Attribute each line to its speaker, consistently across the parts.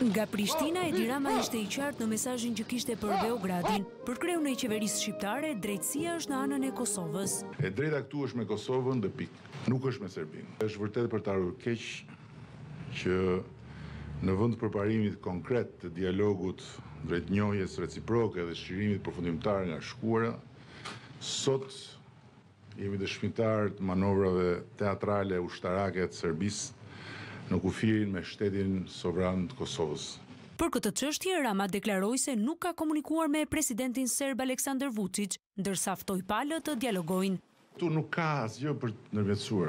Speaker 1: Nga Prishtina e dirama ishte i qartë në mesajin që kishte për Beogradin, për kreu në i qeverisë shqiptare, drejtsia është në anën e Kosovës.
Speaker 2: E drejta këtu është me Kosovën dhe pikë, nuk është me Serbinë. është vërtet për të arruë keqë që në vënd përparimit konkret të dialogut drejt njojës reciproke dhe shqirimit përfundimtar nga shkuara, sot jemi dhe të manovrave teatrale ushtarake të Serbisë, në kufirin me shtetin sovran të Kosovës.
Speaker 1: Për këtë qështje, Rama deklaroj se nuk ka komunikuar me presidentin Serb Aleksandr Vucic, dërsa ftoj palët të dialogojnë.
Speaker 2: Këtu nuk ka asgjë për të Tu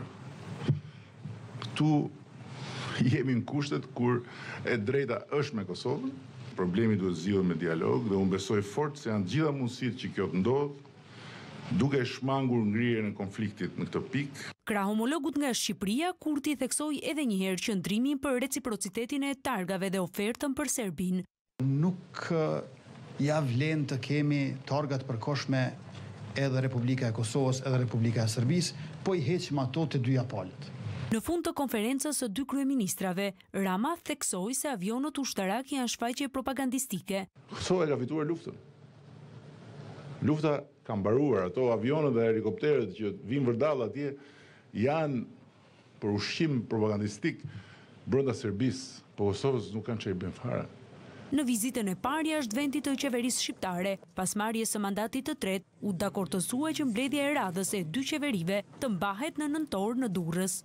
Speaker 2: Këtu jemi në kushtet kur e drejta është me Kosovën, problemi duhet zhjo me dialog dhe unë besoj fort se janë gjitha mundësit që kjo të ndodhë, duke shmangur ngrije në konfliktit në këtë pik.
Speaker 1: Kra homologut nga Shqipria, Kurti theksoj edhe njëherë që ndrimin për reciprocitetin e targave dhe ofertën për Serbin. Nuk eh, ja vlen të kemi targat përkoshme edhe Republika e Kosovës edhe Republika e Serbis, po i heqë mato të dyja palët. Në fund të konferencës së dy kryeministrave, Rama theksoj se avionët ushtarak janë shfaqje propagandistike.
Speaker 2: Kosovë e ka fituar luftën lufta ka mbaruar, ato avionet dhe helikopterët që vinë vërdalë atje, janë për ushqim propagandistik brënda Serbis, po Kosovës nuk kanë që i bënë fara.
Speaker 1: Në vizitën e parja është vendit të qeveris shqiptare, pas marje së mandatit të tret, u dakortësua që mbledhje e radhës e dy qeverive të mbahet në nëntorë në durës.